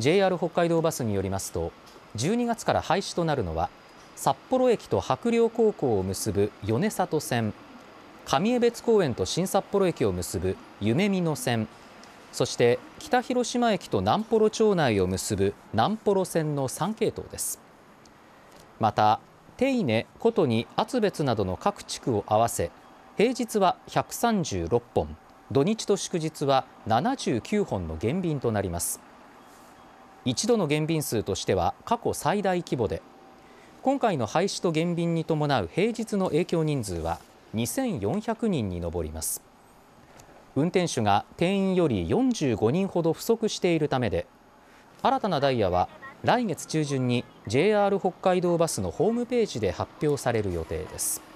ＪＲ 北海道バスによりますと12月から廃止となるのは札幌駅と白陵高校を結ぶ米里線上江別公園と新札幌駅を結ぶ夢見野線そして北広島駅と南幌町内を結ぶ南幌線の3系統ですまた手稲琴に厚別などの各地区を合わせ平日は136本土日と祝日は79本の減便となります。一度の減便数としては過去最大規模で今回の廃止と減便に伴う平日の影響人数は2400人に上ります運転手が定員より45人ほど不足しているためで新たなダイヤは来月中旬に JR 北海道バスのホームページで発表される予定です。